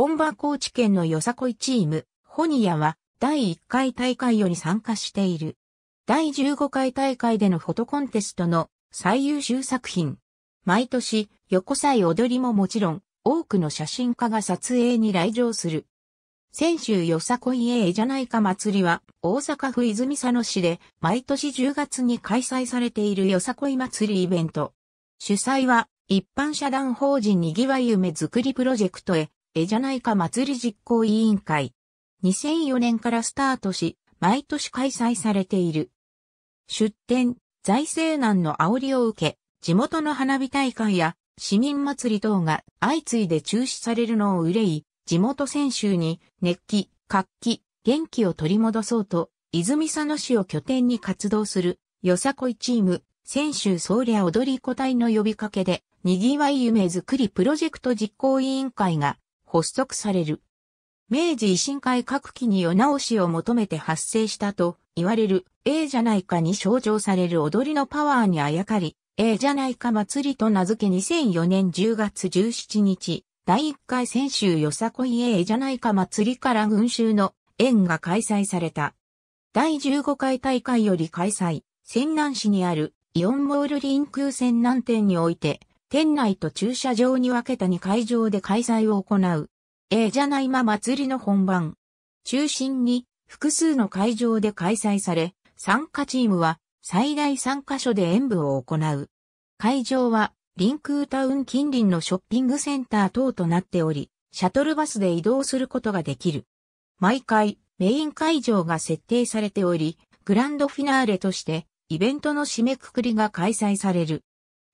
本場高知県のよさこいチーム、ホニアは第1回大会より参加している。第15回大会でのフォトコンテストの最優秀作品。毎年、横祭踊りももちろん、多くの写真家が撮影に来場する。泉州よさこいええじゃないか祭りは、大阪府泉佐野市で、毎年10月に開催されているよさこい祭りイベント。主催は、一般社団法人にぎわい夢づくりプロジェクトへ、えじゃないか祭り実行委員会。2004年からスタートし、毎年開催されている。出展、財政難の煽りを受け、地元の花火大会や市民祭り等が相次いで中止されるのを憂い、地元選手に熱気、活気、元気を取り戻そうと、泉佐野市を拠点に活動する、よさこいチーム、選手総理踊り子隊の呼びかけで、にぎわい夢づくりプロジェクト実行委員会が発足される。明治維新会各期に世直しを求めて発生したと言われる、ええじゃないかに象徴される踊りのパワーにあやかり、ええじゃないか祭りと名付け2004年10月17日、第1回先週よさこいええじゃないか祭りから群衆の縁が開催された。第15回大会より開催、仙南市にあるイオンモールリンク泉南店において、店内と駐車場に分けた2会場で開催を行う。ええじゃないま祭りの本番。中心に複数の会場で開催され、参加チームは最大3カ所で演舞を行う。会場は、リンクータウン近隣のショッピングセンター等となっており、シャトルバスで移動することができる。毎回、メイン会場が設定されており、グランドフィナーレとして、イベントの締めくくりが開催される。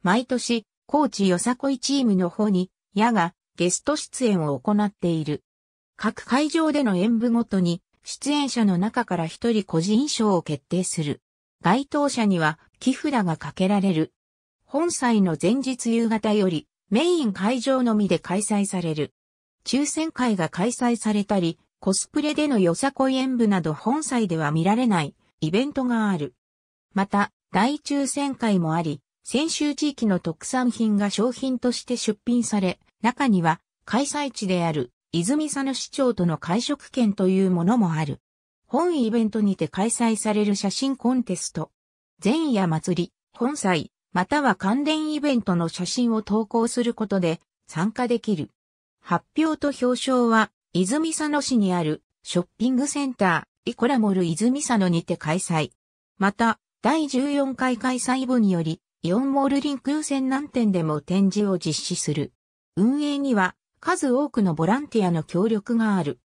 毎年、高知よさこいチームの方に、矢がゲスト出演を行っている。各会場での演舞ごとに、出演者の中から一人個人賞を決定する。該当者には、木札がかけられる。本祭の前日夕方より、メイン会場のみで開催される。抽選会が開催されたり、コスプレでのよさこい演舞など本祭では見られないイベントがある。また、大抽選会もあり、先週地域の特産品が商品として出品され、中には開催地である泉佐野市長との会食券というものもある。本イベントにて開催される写真コンテスト。前夜祭り、本祭、または関連イベントの写真を投稿することで参加できる。発表と表彰は、泉佐野市にあるショッピングセンター、イコラモル泉佐野にて開催。また、第14回開催部により、イオンモールリン優先南点でも展示を実施する。運営には数多くのボランティアの協力がある。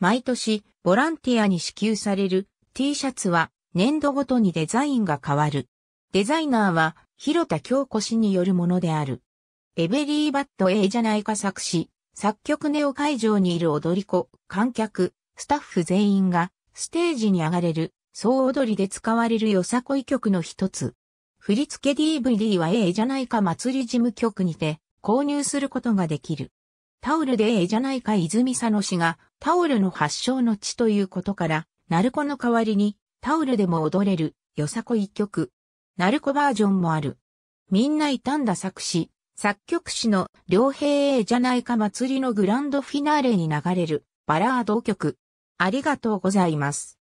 毎年、ボランティアに支給される T シャツは年度ごとにデザインが変わる。デザイナーは広田京子氏によるものである。エベリーバッド A じゃないか作詞、作曲ネオ会場にいる踊り子、観客、スタッフ全員がステージに上がれる、総踊りで使われるよさこい曲の一つ。振付 DVD は A じゃないか祭り事務局にて購入することができる。タオルで A じゃないか泉佐野氏がタオルの発祥の地ということから、ナルコの代わりにタオルでも踊れるよさこ一曲。ナルコバージョンもある。みんな傷んだ作詞、作曲詞の両平 A じゃないか祭りのグランドフィナーレに流れるバラード曲。ありがとうございます。